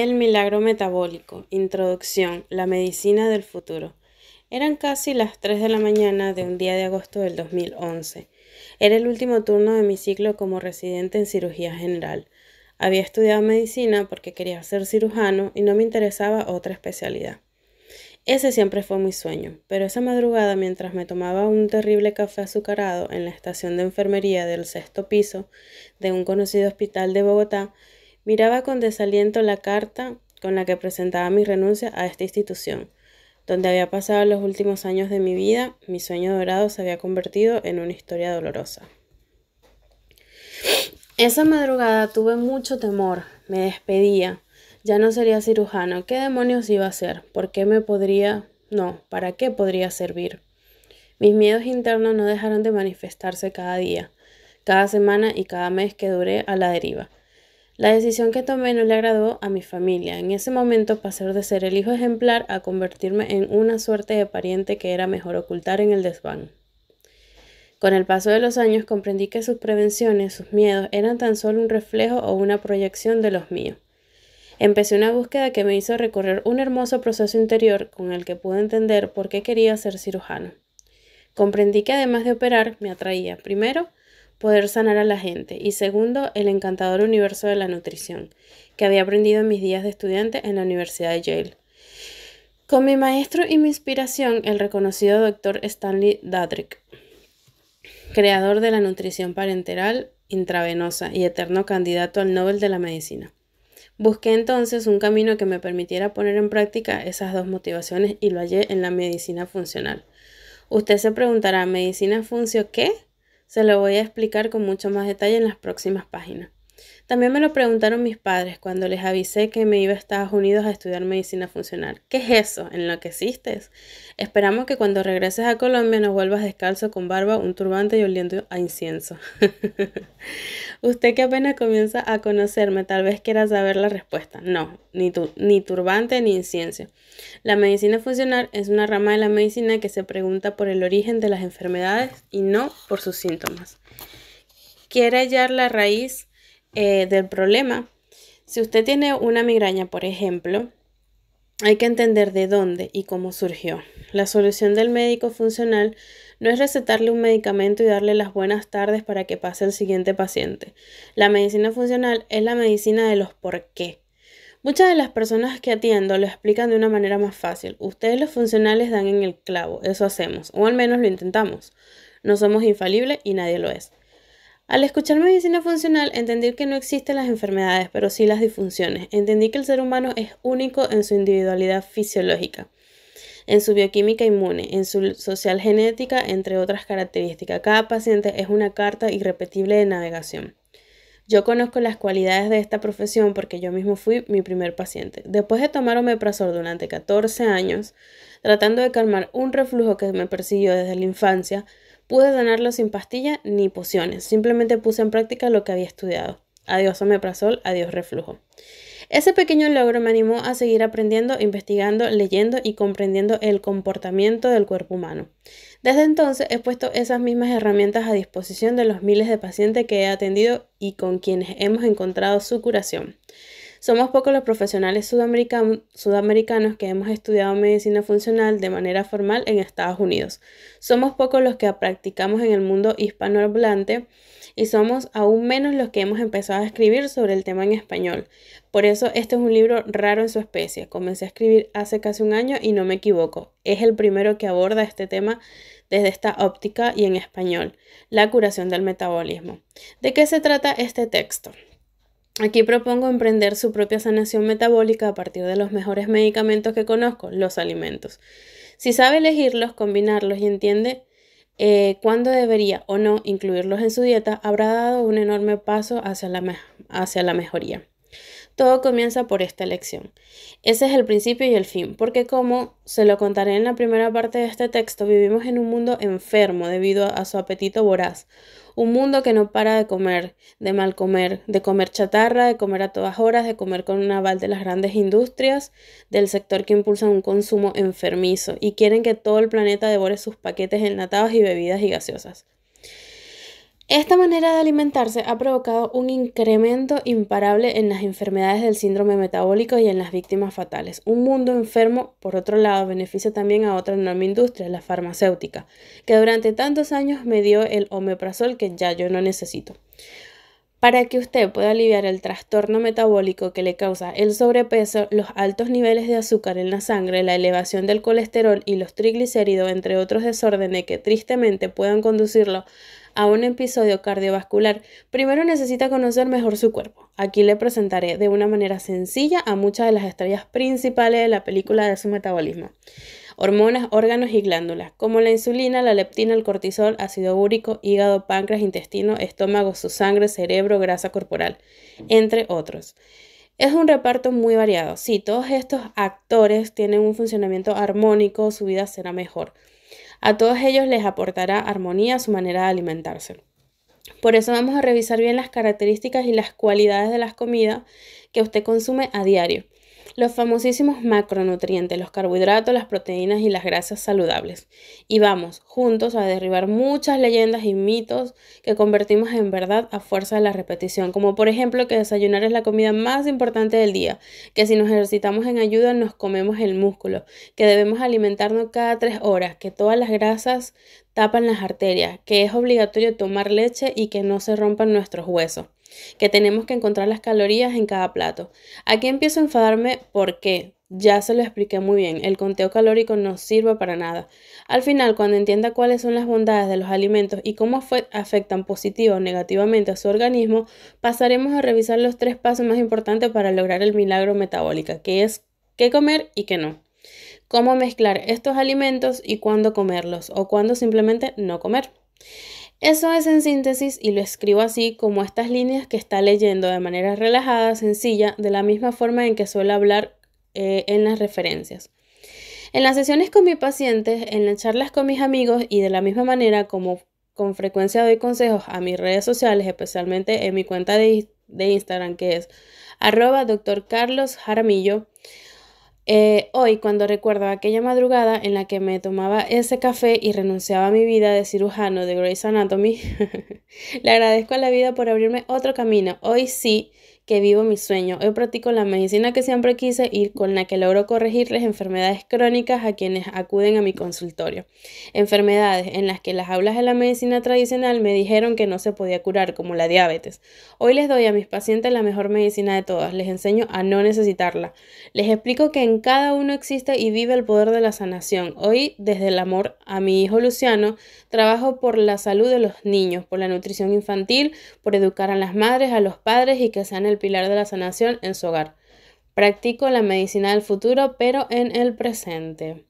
El milagro metabólico. Introducción. La medicina del futuro. Eran casi las 3 de la mañana de un día de agosto del 2011. Era el último turno de mi ciclo como residente en cirugía general. Había estudiado medicina porque quería ser cirujano y no me interesaba otra especialidad. Ese siempre fue mi sueño, pero esa madrugada mientras me tomaba un terrible café azucarado en la estación de enfermería del sexto piso de un conocido hospital de Bogotá, Miraba con desaliento la carta con la que presentaba mi renuncia a esta institución, donde había pasado los últimos años de mi vida, mi sueño dorado se había convertido en una historia dolorosa. Esa madrugada tuve mucho temor, me despedía, ya no sería cirujano, ¿qué demonios iba a ser? ¿Por qué me podría... no, ¿para qué podría servir? Mis miedos internos no dejaron de manifestarse cada día, cada semana y cada mes que duré a la deriva. La decisión que tomé no le agradó a mi familia. En ese momento pasé de ser el hijo ejemplar a convertirme en una suerte de pariente que era mejor ocultar en el desván. Con el paso de los años comprendí que sus prevenciones, sus miedos, eran tan solo un reflejo o una proyección de los míos. Empecé una búsqueda que me hizo recorrer un hermoso proceso interior con el que pude entender por qué quería ser cirujano. Comprendí que además de operar, me atraía, primero, poder sanar a la gente y segundo, el encantador universo de la nutrición, que había aprendido en mis días de estudiante en la Universidad de Yale. Con mi maestro y mi inspiración, el reconocido doctor Stanley Dadrick, creador de la nutrición parenteral intravenosa y eterno candidato al Nobel de la Medicina. Busqué entonces un camino que me permitiera poner en práctica esas dos motivaciones y lo hallé en la medicina funcional. Usted se preguntará, ¿medicina funcio qué? Se lo voy a explicar con mucho más detalle en las próximas páginas. También me lo preguntaron mis padres cuando les avisé que me iba a Estados Unidos a estudiar medicina funcional. ¿Qué es eso? ¿En lo que existes? Esperamos que cuando regreses a Colombia no vuelvas descalzo con barba, un turbante y oliendo a incienso. Usted que apenas comienza a conocerme, tal vez quiera saber la respuesta. No, ni, ni turbante ni incienso. La medicina funcional es una rama de la medicina que se pregunta por el origen de las enfermedades y no por sus síntomas. Quiere hallar la raíz eh, del problema. Si usted tiene una migraña, por ejemplo, hay que entender de dónde y cómo surgió. La solución del médico funcional no es recetarle un medicamento y darle las buenas tardes para que pase el siguiente paciente. La medicina funcional es la medicina de los por qué. Muchas de las personas que atiendo lo explican de una manera más fácil. Ustedes los funcionales dan en el clavo, eso hacemos, o al menos lo intentamos. No somos infalibles y nadie lo es. Al escuchar medicina funcional, entendí que no existen las enfermedades, pero sí las disfunciones. Entendí que el ser humano es único en su individualidad fisiológica, en su bioquímica inmune, en su social genética, entre otras características. Cada paciente es una carta irrepetible de navegación. Yo conozco las cualidades de esta profesión porque yo mismo fui mi primer paciente. Después de tomar omeprazol durante 14 años, tratando de calmar un reflujo que me persiguió desde la infancia, Pude donarlo sin pastilla ni pociones, simplemente puse en práctica lo que había estudiado. Adiós omeprazol, adiós reflujo. Ese pequeño logro me animó a seguir aprendiendo, investigando, leyendo y comprendiendo el comportamiento del cuerpo humano. Desde entonces he puesto esas mismas herramientas a disposición de los miles de pacientes que he atendido y con quienes hemos encontrado su curación. Somos pocos los profesionales sudamericanos, que hemos estudiado medicina funcional de manera formal en Estados Unidos. Somos pocos los que practicamos en el mundo hispanohablante y somos aún menos los que hemos empezado a escribir sobre el tema en español. Por eso este es un libro raro en su especie. Comencé a escribir hace casi un año y no me equivoco. Es el primero que aborda este tema desde esta óptica y en español, la curación del metabolismo. ¿De qué se trata este texto? Aquí propongo emprender su propia sanación metabólica a partir de los mejores medicamentos que conozco, los alimentos. Si sabe elegirlos, combinarlos y entiende eh, cuándo debería o no incluirlos en su dieta, habrá dado un enorme paso hacia la mejoría. Todo comienza por esta elección. Ese es el principio y el fin, porque como se lo contaré en la primera parte de este texto, vivimos en un mundo enfermo debido a su apetito voraz, un mundo que no para de comer, de mal comer, de comer chatarra, de comer a todas horas, de comer con un aval de las grandes industrias, del sector que impulsa un consumo enfermizo y quieren que todo el planeta devore sus paquetes enlatados y bebidas y gaseosas. Esta manera de alimentarse ha provocado un incremento imparable en las enfermedades del síndrome metabólico y en las víctimas fatales. Un mundo enfermo, por otro lado, beneficia también a otra enorme industria, la farmacéutica, que durante tantos años me dio el omeprazol que ya yo no necesito. Para que usted pueda aliviar el trastorno metabólico que le causa el sobrepeso, los altos niveles de azúcar en la sangre, la elevación del colesterol y los triglicéridos, entre otros desórdenes que tristemente puedan conducirlo a un episodio cardiovascular, primero necesita conocer mejor su cuerpo. Aquí le presentaré de una manera sencilla a muchas de las estrellas principales de la película de su metabolismo hormonas, órganos y glándulas, como la insulina, la leptina, el cortisol, ácido úrico, hígado, páncreas, intestino, estómago, su sangre, cerebro, grasa corporal, entre otros. Es un reparto muy variado. Si todos estos actores tienen un funcionamiento armónico, su vida será mejor. A todos ellos les aportará armonía su manera de alimentarse. Por eso vamos a revisar bien las características y las cualidades de las comidas que usted consume a diario los famosísimos macronutrientes, los carbohidratos, las proteínas y las grasas saludables. Y vamos juntos a derribar muchas leyendas y mitos que convertimos en verdad a fuerza de la repetición, como por ejemplo que desayunar es la comida más importante del día, que si nos ejercitamos en ayuda nos comemos el músculo, que debemos alimentarnos cada tres horas, que todas las grasas tapan las arterias, que es obligatorio tomar leche y que no se rompan nuestros huesos que tenemos que encontrar las calorías en cada plato. Aquí empiezo a enfadarme porque ya se lo expliqué muy bien, el conteo calórico no sirve para nada. Al final, cuando entienda cuáles son las bondades de los alimentos y cómo afectan positiva o negativamente a su organismo, pasaremos a revisar los tres pasos más importantes para lograr el milagro metabólico, que es qué comer y qué no. Cómo mezclar estos alimentos y cuándo comerlos o cuándo simplemente no comer. Eso es en síntesis y lo escribo así como estas líneas que está leyendo de manera relajada, sencilla, de la misma forma en que suelo hablar eh, en las referencias. En las sesiones con mis pacientes, en las charlas con mis amigos y de la misma manera como con frecuencia doy consejos a mis redes sociales, especialmente en mi cuenta de, de Instagram que es arroba doctor Carlos Jaramillo, eh, hoy, cuando recuerdo aquella madrugada en la que me tomaba ese café y renunciaba a mi vida de cirujano de Grey's Anatomy, le agradezco a la vida por abrirme otro camino. Hoy sí que vivo mi sueño. Hoy practico la medicina que siempre quise y con la que logro corregir las enfermedades crónicas a quienes acuden a mi consultorio. Enfermedades en las que las aulas de la medicina tradicional me dijeron que no se podía curar, como la diabetes. Hoy les doy a mis pacientes la mejor medicina de todas. Les enseño a no necesitarla. Les explico que en cada uno existe y vive el poder de la sanación. Hoy, desde el amor a mi hijo Luciano, trabajo por la salud de los niños, por la nutrición infantil, por educar a las madres, a los padres y que sean el pilar de la sanación en su hogar. Practico la medicina del futuro, pero en el presente.